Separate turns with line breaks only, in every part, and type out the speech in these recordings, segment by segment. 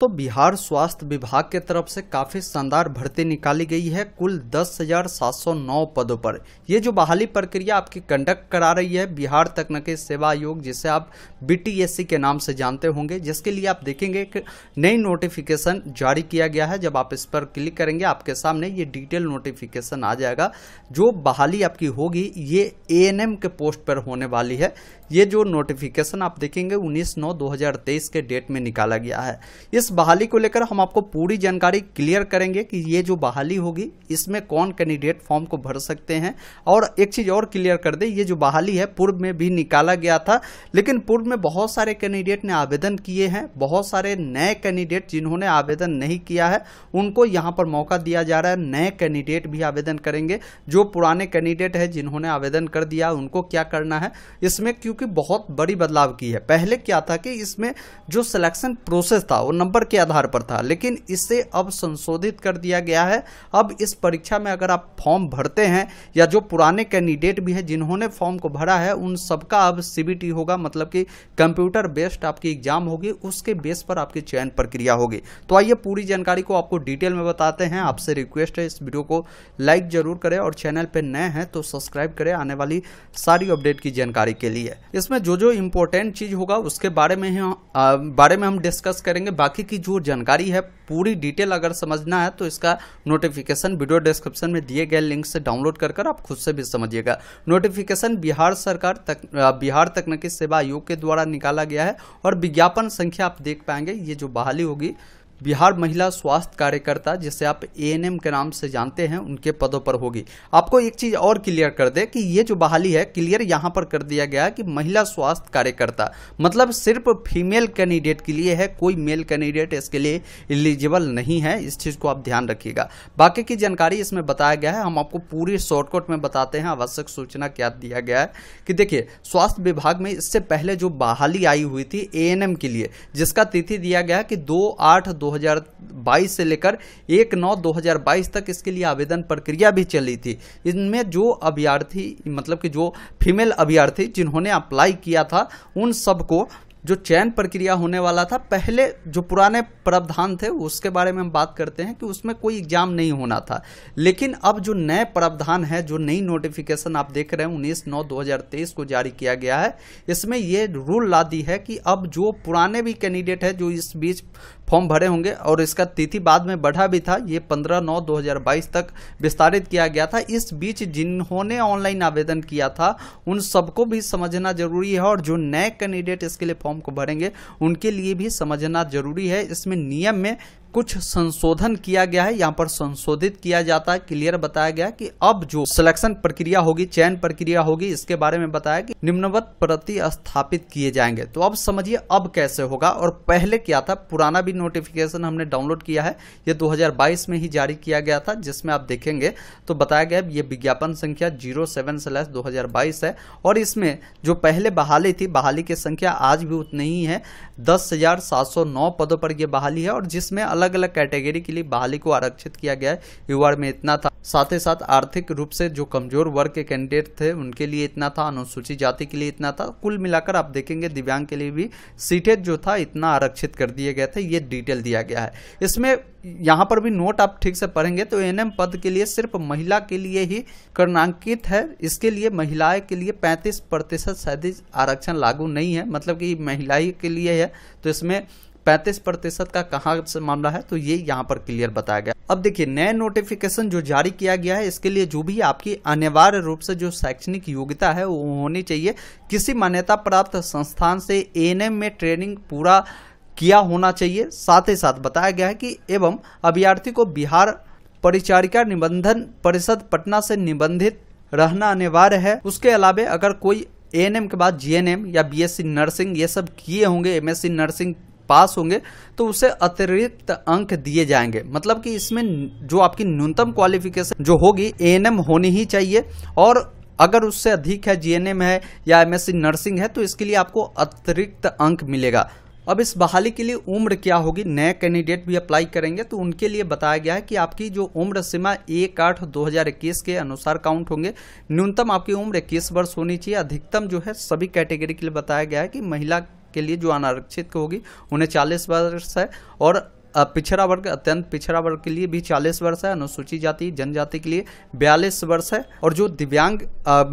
तो बिहार स्वास्थ्य विभाग के तरफ से काफ़ी शानदार भर्ती निकाली गई है कुल दस हजार सात सौ नौ पदों पर ये जो बहाली प्रक्रिया आपकी कंडक्ट करा रही है बिहार तकनीकी सेवा आयोग जिसे आप बीटीएससी के नाम से जानते होंगे जिसके लिए आप देखेंगे कि नई नोटिफिकेशन जारी किया गया है जब आप इस पर क्लिक करेंगे आपके सामने ये डिटेल नोटिफिकेशन आ जाएगा जो बहाली आपकी होगी ये ए के पोस्ट पर होने वाली है ये जो नोटिफिकेशन आप देखेंगे उन्नीस नौ दो के डेट में निकाला गया है इस इस बहाली को लेकर हम आपको पूरी जानकारी क्लियर करेंगे कि ये जो बहाली होगी इसमें कौन कैंडिडेट फॉर्म को भर सकते हैं और एक चीज़ और क्लियर कर दे ये जो बहाली है पूर्व में भी निकाला गया था लेकिन पूर्व में बहुत सारे कैंडिडेट ने आवेदन किए हैं बहुत सारे नए कैंडिडेट जिन्होंने आवेदन नहीं किया है उनको यहाँ पर मौका दिया जा रहा है नए कैंडिडेट भी आवेदन करेंगे जो पुराने कैंडिडेट है जिन्होंने आवेदन कर दिया उनको क्या करना है इसमें क्योंकि बहुत बड़ी बदलाव की है पहले क्या था कि इसमें जो सिलेक्शन प्रोसेस था वो नंबर नंबर के आधार पर था लेकिन इसे अब संशोधित कर दिया गया है अब इस परीक्षा में अगर आप फॉर्म भरते हैं या जो पुराने कैंडिडेट भी हैं जिन्होंने फॉर्म को भरा है उन सबका अब सी होगा मतलब कि कंप्यूटर बेस्ड आपकी एग्जाम होगी उसके बेस पर आपकी चयन प्रक्रिया होगी तो आइए पूरी जानकारी को आपको डिटेल में बताते हैं आपसे रिक्वेस्ट है इस वीडियो को लाइक जरूर करें और चैनल पर नए हैं तो सब्सक्राइब करें आने वाली सारी अपडेट की जानकारी के लिए इसमें जो जो इंपॉर्टेंट चीज होगा उसके बारे में ही बारे में हम डिस्कस करेंगे बाकी की जो जानकारी है पूरी डिटेल अगर समझना है तो इसका नोटिफिकेशन वीडियो डिस्क्रिप्शन में दिए गए लिंक से डाउनलोड कर कर आप खुद से भी समझिएगा नोटिफिकेशन बिहार सरकार तक बिहार तकनीकी सेवा आयोग के द्वारा निकाला गया है और विज्ञापन संख्या आप देख पाएंगे ये जो बहाली होगी बिहार महिला स्वास्थ्य कार्यकर्ता जिसे आप एएनएम के नाम से जानते हैं उनके पदों पर होगी आपको एक चीज़ और क्लियर कर दे कि ये जो बहाली है क्लियर यहाँ पर कर दिया गया कि महिला स्वास्थ्य कार्यकर्ता मतलब सिर्फ फीमेल कैंडिडेट के लिए है कोई मेल कैंडिडेट इसके लिए एलिजिबल नहीं है इस चीज़ को आप ध्यान रखिएगा बाकी की जानकारी इसमें बताया गया है हम आपको पूरी शॉर्टकट में बताते हैं आवश्यक सूचना क्या दिया गया है कि देखिए स्वास्थ्य विभाग में इससे पहले जो बहाली आई हुई थी ए के लिए जिसका तिथि दिया गया कि दो आठ दो 2022 से लेकर एक नौ 2022 तक इसके लिए आवेदन प्रक्रिया भी चली थी इनमें जो अभ्यर्थी मतलब कि जो फीमेल अभ्यर्थी जिन्होंने अप्लाई किया था उन सबको जो चयन प्रक्रिया होने वाला था पहले जो पुराने प्रावधान थे उसके बारे में हम बात करते हैं कि उसमें कोई एग्जाम नहीं होना था लेकिन अब जो नए प्रावधान है जो नई नोटिफिकेशन आप देख रहे हैं उन्नीस नौ दो को जारी किया गया है इसमें ये रूल ला दी है कि अब जो पुराने भी कैंडिडेट है जो इस बीच फॉर्म भरे होंगे और इसका तिथि बाद में बढ़ा भी था ये 15 नौ 2022 तक विस्तारित किया गया था इस बीच जिन्होंने ऑनलाइन आवेदन किया था उन सबको भी समझना जरूरी है और जो नए कैंडिडेट इसके लिए फॉर्म फॉर्म को भरेंगे उनके लिए भी समझना जरूरी है इसमें नियम में कुछ संशोधन किया गया है यहाँ पर संशोधित किया जाता है क्लियर बताया गया कि अब जो सिलेक्शन प्रक्रिया होगी चयन प्रक्रिया होगी इसके बारे में बताया कि निम्नवत प्रति स्थापित किए जाएंगे तो अब समझिए अब कैसे होगा और पहले क्या था पुराना भी नोटिफिकेशन हमने डाउनलोड किया है ये 2022 में ही जारी किया गया था जिसमें आप देखेंगे तो बताया गया ये विज्ञापन संख्या जीरो है और इसमें जो पहले बहाली थी बहाली की संख्या आज भी मौजूद नहीं है दस हज़ार सात सौ नौ पदों पर यह बहाली है और जिसमें अलग अलग कैटेगरी के लिए बहाली को आरक्षित किया गया है युवा में इतना था साथ ही साथ आर्थिक रूप से जो कमजोर वर्ग के कैंडिडेट थे उनके लिए इतना था अनुसूचित जाति के लिए इतना था कुल मिलाकर आप देखेंगे दिव्यांग के लिए भी सीटें जो था इतना आरक्षित कर दिए गए थे ये डिटेल दिया गया है इसमें यहाँ पर भी नोट आप ठीक से पढ़ेंगे तो एनएम पद के लिए सिर्फ महिला के लिए ही कर्णांकित है इसके लिए महिलाएं के लिए 35 प्रतिशत शायद आरक्षण लागू नहीं है मतलब कि महिलाएं के लिए है तो इसमें 35 प्रतिशत का कहाँ से मामला है तो ये यहाँ पर क्लियर बताया गया अब देखिए नए नोटिफिकेशन जो जारी किया गया है इसके लिए जो भी आपकी अनिवार्य रूप से जो शैक्षणिक योग्यता है वो होनी चाहिए किसी मान्यता प्राप्त संस्थान से एएनएम में ट्रेनिंग पूरा किया होना चाहिए साथ ही साथ बताया गया है कि एवं अभ्यर्थी को बिहार परिचारिका निबंधन परिषद पटना से निबंधित रहना अनिवार्य है उसके अलावे अगर कोई एएनएम के बाद जीएनएम या बीएससी नर्सिंग ये सब किए होंगे एमएससी नर्सिंग पास होंगे तो उसे अतिरिक्त अंक दिए जाएंगे मतलब कि इसमें जो आपकी न्यूनतम क्वालिफिकेशन जो होगी एएनएम होनी ही चाहिए और अगर उससे अधिक है जीएनएम है या एमएससी नर्सिंग है तो इसके लिए आपको अतिरिक्त अंक मिलेगा अब इस बहाली के लिए उम्र क्या होगी नए कैंडिडेट भी अप्लाई करेंगे तो उनके लिए बताया गया है कि आपकी जो उम्र सीमा एक आठ दो हज़ार इक्कीस के अनुसार काउंट होंगे न्यूनतम आपकी उम्र इक्कीस वर्ष होनी चाहिए अधिकतम जो है सभी कैटेगरी के लिए बताया गया है कि महिला के लिए जो अनारक्षित होगी उन्हें 40 वर्ष है और पिछड़ा वर्ग अत्यंत पिछड़ा वर्ग के लिए भी 40 वर्ष है अनुसूचित जाति जनजाति के लिए 42 वर्ष है और जो दिव्यांग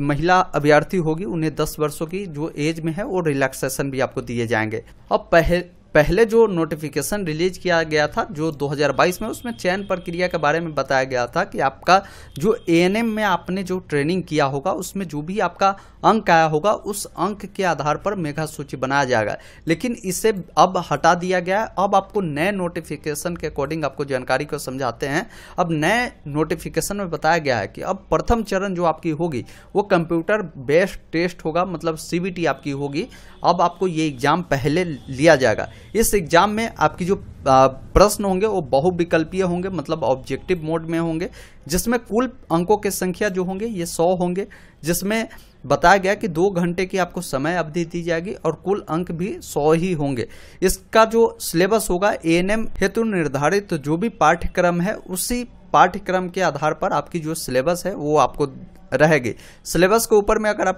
महिला अभ्यर्थी होगी उन्हें 10 वर्षों की जो एज में है वो रिलैक्सेशन भी आपको दिए जाएंगे अब पहले पहले जो नोटिफिकेशन रिलीज किया गया था जो 2022 में उसमें चयन प्रक्रिया के बारे में बताया गया था कि आपका जो ए में आपने जो ट्रेनिंग किया होगा उसमें जो भी आपका अंक आया होगा उस अंक के आधार पर मेघा सूची बनाया जाएगा लेकिन इसे अब हटा दिया गया है अब आपको नए नोटिफिकेशन के अकॉर्डिंग आपको जानकारी को समझाते हैं अब नए नोटिफिकेशन में बताया गया है कि अब प्रथम चरण जो आपकी होगी वो कंप्यूटर बेस्ड टेस्ट होगा मतलब सी आपकी होगी अब आपको ये एग्ज़ाम पहले लिया जाएगा इस एग्जाम में आपकी जो प्रश्न होंगे वो बहुविकल्पीय होंगे मतलब ऑब्जेक्टिव मोड में होंगे जिसमें कुल अंकों की संख्या जो होंगे ये सौ होंगे जिसमें बताया गया कि दो घंटे की आपको समय अवधि दी जाएगी और कुल अंक भी सौ ही होंगे इसका जो सिलेबस होगा ए हेतु निर्धारित जो भी पाठ्यक्रम है उसी पाठ्यक्रम के आधार पर आपकी जो सिलेबस है वो आपको रहेगी सिलेबस के ऊपर में अगर आप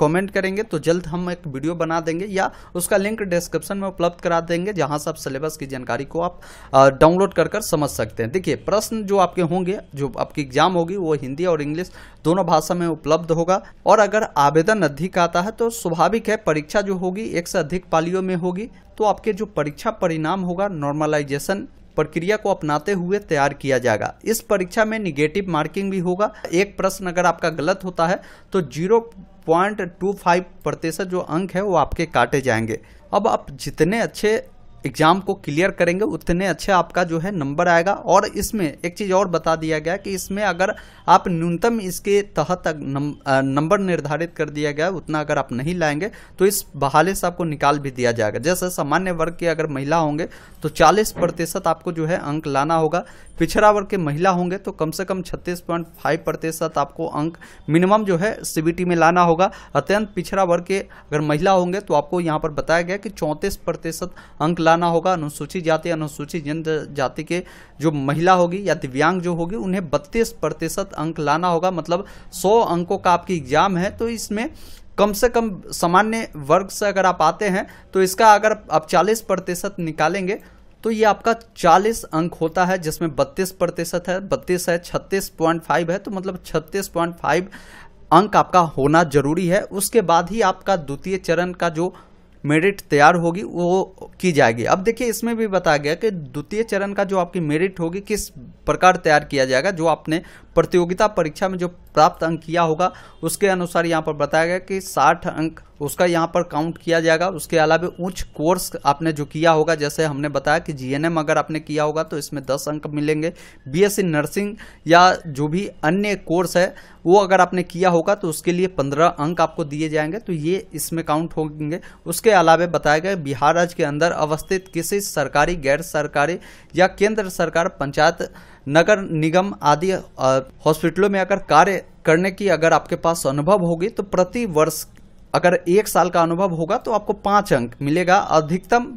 कमेंट करेंगे तो जल्द हम एक वीडियो बना देंगे या उसका लिंक डिस्क्रिप्शन में उपलब्ध करा देंगे जहां से आप सिलेबस की जानकारी को आप डाउनलोड कर कर समझ सकते हैं देखिए प्रश्न जो आपके होंगे जो आपकी एग्जाम होगी वो हिंदी और इंग्लिश दोनों भाषा में उपलब्ध होगा और अगर आवेदन अधिक आता है तो स्वाभाविक है परीक्षा जो होगी एक से अधिक पालियों में होगी तो आपके जो परीक्षा परिणाम होगा नॉर्मलाइजेशन प्रक्रिया को अपनाते हुए तैयार किया जाएगा इस परीक्षा में निगेटिव मार्किंग भी होगा एक प्रश्न अगर आपका गलत होता है तो जीरो पॉइंट टू फाइव प्रतिशत जो अंक है वो आपके काटे जाएंगे अब आप जितने अच्छे एग्जाम को क्लियर करेंगे उतने अच्छे आपका जो है नंबर आएगा और इसमें एक चीज़ और बता दिया गया कि इसमें अगर आप न्यूनतम इसके तहत नंबर निर्धारित कर दिया गया उतना अगर आप नहीं लाएंगे तो इस बहाले से आपको निकाल भी दिया जाएगा जैसे सामान्य वर्ग के अगर महिला होंगे तो चालीस प्रतिशत आपको जो है अंक लाना होगा पिछड़ा वर्ग के महिला होंगे तो कम से कम छत्तीस पॉइंट फाइव प्रतिशत आपको अंक मिनिमम जो है सीबीटी में लाना होगा अत्यंत पिछड़ा वर्ग के अगर महिला होंगे तो आपको यहाँ पर बताया गया कि चौंतीस प्रतिशत अंक लाना होगा अनुसूचित जाति अनुसूचित जनजाति के जो महिला होगी या दिव्यांग जो होगी उन्हें बत्तीस प्रतिशत अंक लाना होगा मतलब 100 अंकों का आपकी एग्जाम है तो इसमें कम से कम सामान्य वर्ग से अगर आप आते हैं तो इसका अगर आप चालीस प्रतिशत निकालेंगे तो ये आपका 40 अंक होता है जिसमें 32 प्रतिशत है 32 है 36.5 है तो मतलब 36.5 अंक आपका होना जरूरी है उसके बाद ही आपका द्वितीय चरण का जो मेरिट तैयार होगी वो की जाएगी अब देखिए इसमें भी बताया गया कि द्वितीय चरण का जो आपकी मेरिट होगी किस प्रकार तैयार किया जाएगा जो आपने प्रतियोगिता परीक्षा में जो प्राप्त अंक किया होगा उसके अनुसार यहाँ पर बताया गया कि साठ अंक उसका यहाँ पर काउंट किया जाएगा उसके अलावा उच्च कोर्स आपने जो किया होगा जैसे हमने बताया कि जीएनएम अगर आपने किया होगा तो इसमें दस अंक मिलेंगे बीएससी नर्सिंग या जो भी अन्य कोर्स है वो अगर आपने किया होगा तो उसके लिए पंद्रह अंक आपको दिए जाएंगे तो ये इसमें काउंट होंगे उसके अलावा बताया गया बिहार राज्य के अंदर अवस्थित किसी सरकारी गैर सरकारी या केंद्र सरकार पंचायत नगर निगम आदि हॉस्पिटलों में अगर कार्य करने की अगर आपके पास अनुभव होगी तो प्रति वर्ष अगर एक साल का अनुभव होगा तो आपको पाँच अंक मिलेगा अधिकतम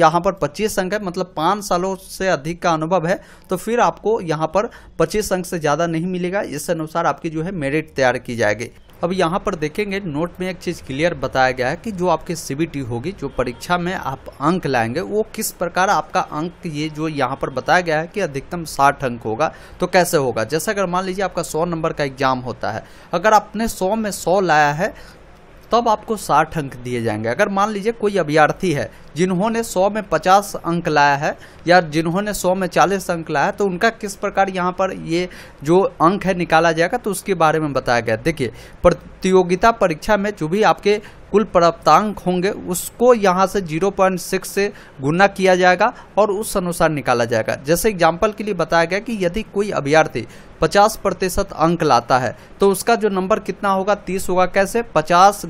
यहाँ पर 25 अंक है मतलब पाँच सालों से अधिक का अनुभव है तो फिर आपको यहाँ पर 25 अंक से ज़्यादा नहीं मिलेगा इस अनुसार आपकी जो है मेरिट तैयार की जाएगी अब यहाँ पर देखेंगे नोट में एक चीज़ क्लियर बताया गया है कि जो आपकी सी होगी जो परीक्षा में आप अंक लाएंगे वो किस प्रकार आपका अंक ये जो यहाँ पर बताया गया है कि अधिकतम साठ अंक होगा तो कैसे होगा जैसा अगर मान लीजिए आपका सौ नंबर का एग्जाम होता है अगर आपने सौ में सौ लाया है तब आपको साठ अंक दिए जाएंगे अगर मान लीजिए कोई अभ्यर्थी है जिन्होंने 100 में 50 अंक लाया है या जिन्होंने 100 में 40 अंक लाया है तो उनका किस प्रकार यहाँ पर ये जो अंक है निकाला जाएगा तो उसके बारे में बताया गया देखिए प्रतियोगिता परीक्षा में जो भी आपके कुल प्राप्तांक होंगे उसको यहाँ से 0.6 से गुना किया जाएगा और उस अनुसार निकाला जाएगा जैसे एग्जाम्पल के लिए बताया गया कि यदि कोई अभ्यर्थी 50 प्रतिशत अंक लाता है तो उसका जो नंबर कितना होगा 30 होगा कैसे 50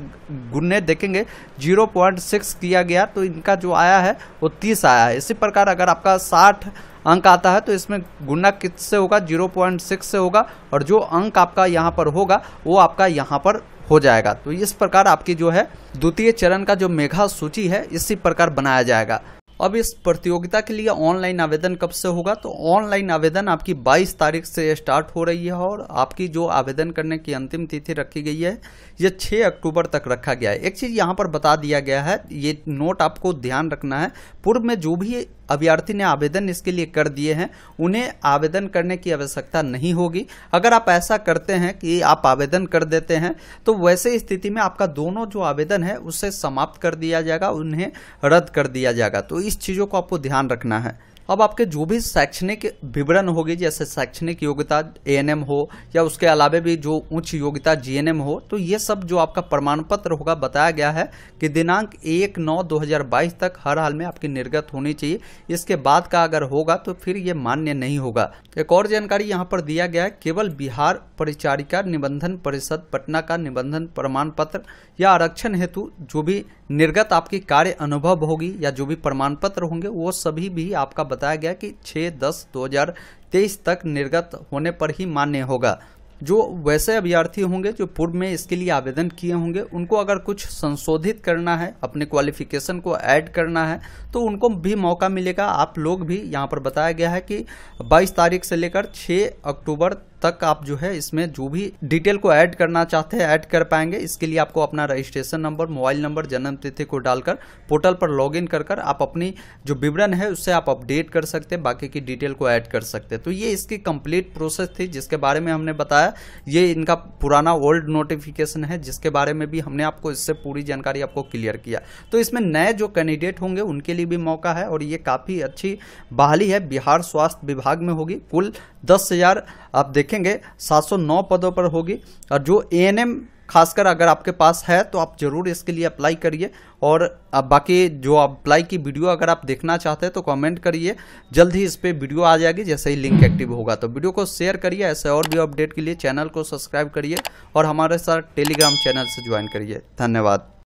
गुने देखेंगे 0.6 किया गया तो इनका का जो आया है वो तीस आया है इसी प्रकार अगर आपका साठ अंक आता है तो इसमें गुना किससे होगा जीरो पॉइंट सिक्स से होगा और जो अंक आपका यहाँ पर होगा वो आपका यहाँ पर हो जाएगा तो इस प्रकार आपकी जो है द्वितीय चरण का जो मेघा सूची है इसी प्रकार बनाया जाएगा अब इस प्रतियोगिता के लिए ऑनलाइन आवेदन कब से होगा तो ऑनलाइन आवेदन आपकी 22 तारीख से स्टार्ट हो रही है और आपकी जो आवेदन करने की अंतिम तिथि रखी गई है ये 6 अक्टूबर तक रखा गया है एक चीज़ यहाँ पर बता दिया गया है ये नोट आपको ध्यान रखना है पूर्व में जो भी अभ्यर्थी ने आवेदन इसके लिए कर दिए हैं उन्हें आवेदन करने की आवश्यकता नहीं होगी अगर आप ऐसा करते हैं कि आप आवेदन कर देते हैं तो वैसे स्थिति में आपका दोनों जो आवेदन है उसे समाप्त कर दिया जाएगा उन्हें रद्द कर दिया जाएगा तो इस चीज़ों को आपको ध्यान रखना है अब आपके जो भी शैक्षणिक विवरण होगी जैसे शैक्षणिक योग्यता एएनएम हो या उसके अलावे भी जो उच्च योग्यता जीएनएम हो तो ये सब जो आपका प्रमाण पत्र होगा बताया गया है कि दिनांक एक नौ दो हजार बाईस तक हर हाल में आपकी निर्गत होनी चाहिए इसके बाद का अगर होगा तो फिर ये मान्य नहीं होगा एक और जानकारी यहाँ पर दिया गया है केवल बिहार परिचारिका निबंधन परिषद पटना का निबंधन प्रमाण पत्र या आरक्षण हेतु जो भी निर्गत आपकी कार्य अनुभव होगी या जो भी प्रमाण पत्र होंगे वो सभी भी आपका बताया गया कि 6 दस 2023 तक निर्गत होने पर ही मान्य होगा जो वैसे अभ्यर्थी होंगे जो पूर्व में इसके लिए आवेदन किए होंगे उनको अगर कुछ संशोधित करना है अपने क्वालिफिकेशन को ऐड करना है तो उनको भी मौका मिलेगा आप लोग भी यहाँ पर बताया गया है कि 22 तारीख से लेकर 6 अक्टूबर तक आप जो है इसमें जो भी डिटेल को ऐड करना चाहते हैं ऐड कर पाएंगे इसके लिए आपको अपना रजिस्ट्रेशन नंबर मोबाइल नंबर जन्म तिथि को डालकर पोर्टल पर लॉग इन कर, आप अपनी जो विवरण है उससे आप अपडेट कर सकते हैं बाकी की डिटेल को ऐड कर सकते हैं तो ये इसकी कंप्लीट प्रोसेस थी जिसके बारे में हमने बताया ये इनका पुराना ओल्ड नोटिफिकेशन है जिसके बारे में भी हमने आपको इससे पूरी जानकारी आपको क्लियर किया तो इसमें नए जो कैंडिडेट होंगे उनके लिए भी मौका है और ये काफ़ी अच्छी बहाली है बिहार स्वास्थ्य विभाग में होगी कुल दस हज़ार आप देख देखेंगे 709 पदों पर होगी और जो ए खासकर अगर आपके पास है तो आप ज़रूर इसके लिए अप्लाई करिए और अब बाकी जो अप्लाई की वीडियो अगर आप देखना चाहते हैं तो कमेंट करिए जल्द ही इस पर वीडियो आ जाएगी जैसे ही लिंक एक्टिव होगा तो वीडियो को शेयर करिए ऐसे और भी अपडेट के लिए चैनल को सब्सक्राइब करिए और हमारे साथ टेलीग्राम चैनल से ज्वाइन करिए धन्यवाद